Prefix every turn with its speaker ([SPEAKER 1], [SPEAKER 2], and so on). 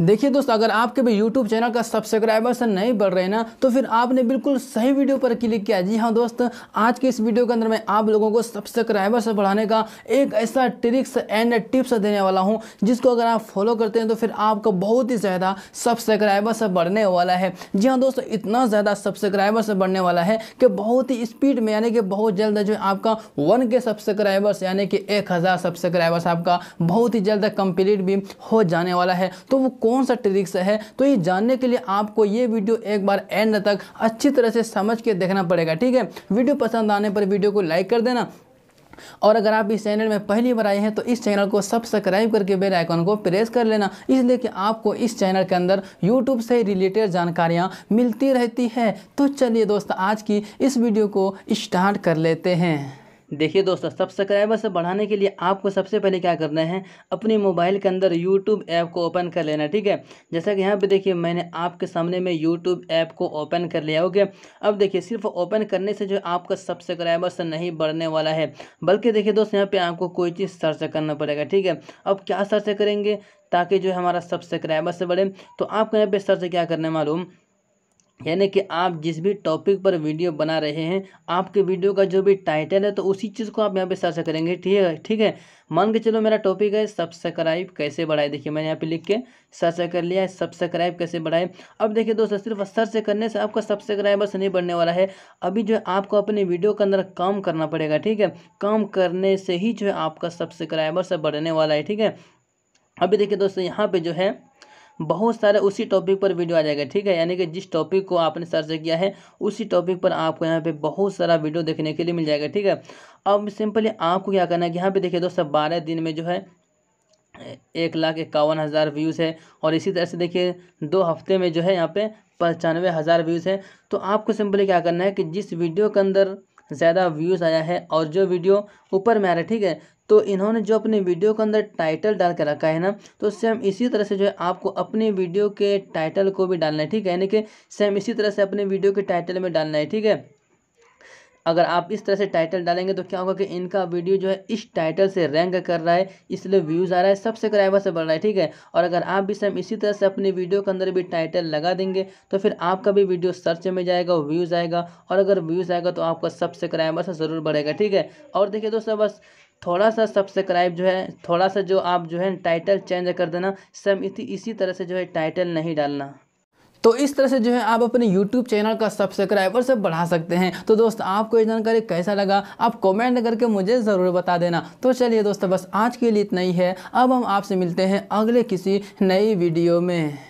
[SPEAKER 1] देखिए दोस्त अगर आपके भी YouTube चैनल का सब्सक्राइबर्स नहीं बढ़ रहे ना तो फिर आपने बिल्कुल सही वीडियो पर क्लिक किया जी हाँ दोस्त आज के इस वीडियो के अंदर मैं आप लोगों को सब्सक्राइबर्स बढ़ाने का एक ऐसा ट्रिक्स एंड टिप्स देने वाला हूँ जिसको अगर आप फॉलो करते हैं तो फिर आपका बहुत ही ज़्यादा सब्सक्राइबर्स बढ़ने वाला है जी हाँ दोस्तों इतना ज़्यादा सब्सक्राइबर्स बढ़ने वाला है कि बहुत ही स्पीड में यानी कि बहुत जल्द जो आपका वन के सब्सक्राइबर्स यानी कि एक सब्सक्राइबर्स आपका बहुत ही जल्द कंप्लीट भी हो जाने वाला है तो वो कौन सा ट्रिक्स है तो ये जानने के लिए आपको ये वीडियो एक बार एंड तक अच्छी तरह से समझ के देखना पड़ेगा ठीक है वीडियो पसंद आने पर वीडियो को लाइक कर देना और अगर आप इस चैनल में पहली बार आए हैं तो इस चैनल को सब्सक्राइब करके बेल आइकन को प्रेस कर लेना इसलिए कि आपको इस चैनल के अंदर यूट्यूब से रिलेटेड जानकारियाँ मिलती रहती है तो चलिए दोस्त आज की इस वीडियो को स्टार्ट कर लेते हैं देखिए दोस्तों सब्सक्राइबर्स बढ़ाने के लिए आपको सबसे पहले क्या करना है अपने मोबाइल के अंदर यूट्यूब ऐप को ओपन कर लेना ठीक है जैसा कि यहाँ पे देखिए मैंने आपके सामने में यूट्यूब ऐप को ओपन कर लिया ओके अब देखिए सिर्फ ओपन करने से जो आपका सब्सक्राइबर्स नहीं बढ़ने वाला है बल्कि देखिए दोस्तों यहाँ पर आपको कोई चीज़ सर्च करना पड़ेगा ठीक है अब क्या सर्च करेंगे ताकि जो हमारा सब्सक्राइबर्स बढ़े तो आपको यहाँ पर सर्च क्या करना मालूम यानी कि आप जिस भी टॉपिक पर वीडियो बना रहे हैं आपके वीडियो का जो भी टाइटल है तो उसी चीज़ को आप यहाँ पे सर्च करेंगे ठीक है ठीक है मान के चलो मेरा टॉपिक है सब्सक्राइब कैसे बढ़ाए देखिए मैंने यहाँ पे लिख के सर्च कर लिया है सब्सक्राइब कैसे बढ़ाए अब देखिए दोस्तों सिर्फ सर्च करने से आपका सब्सक्राइबर्स नहीं बढ़ने वाला है अभी जो है आपको अपने वीडियो के अंदर काम करना पड़ेगा ठीक है काम करने से ही जो है आपका सब्सक्राइबर्स बढ़ने वाला है ठीक है अभी देखिए दोस्तों यहाँ पर जो है बहुत सारे उसी टॉपिक पर वीडियो आ जाएगा ठीक है यानी कि जिस टॉपिक को आपने सर्च किया है उसी टॉपिक पर आपको यहाँ पे बहुत सारा वीडियो देखने के लिए मिल जाएगा ठीक है अब सिंपली आपको क्या करना है कि यहाँ पे देखिए दोस्तों बारह दिन में जो है एक लाख इक्यावन हज़ार व्यूज़ है और इसी तरह से देखिए दो हफ्ते में जो है यहाँ पे पचानवे हज़ार व्यूज़ है तो आपको सिंपली क्या करना है कि जिस वीडियो के अंदर ज़्यादा व्यूज़ आया है और जो वीडियो ऊपर में आ रहा है ठीक है तो इन्होंने जो अपने वीडियो के अंदर टाइटल डाल कर रखा है ना तो सेम इसी तरह से जो है आपको अपने वीडियो के टाइटल को भी डालना है ठीक है यानी कि सेम इसी तरह से अपने वीडियो के टाइटल में डालना है ठीक है अगर आप इस तरह से टाइटल डालेंगे तो क्या होगा कि इनका वीडियो जो है इस टाइटल से रैंक कर रहा है इसलिए व्यूज़ आ रहा है सब्सक्राइबर से बढ़ रहा है ठीक है और अगर आप भी सेम इसी तरह से अपनी वीडियो के अंदर भी टाइटल लगा देंगे तो फिर आपका भी वीडियो सर्च में जाएगा व्यूज़ आएगा और अगर व्यूज़ आएगा तो आपका सब्सक्राइबर से ज़रूर बढ़ेगा ठीक है और देखिए दोस्तों बस थोड़ा सा सब्सक्राइब जो है थोड़ा सा जो आप जो है टाइटल चेंज कर देना सेम इसी इसी तरह से जो है टाइटल नहीं डालना तो इस तरह से जो है आप अपने यूट्यूब चैनल का सब्सक्राइबर से बढ़ा सकते हैं तो दोस्त आपको ये जानकारी कैसा लगा आप कॉमेंट करके मुझे ज़रूर बता देना तो चलिए दोस्तों बस आज के लिए इतना ही है अब हम आपसे मिलते हैं अगले किसी नई वीडियो में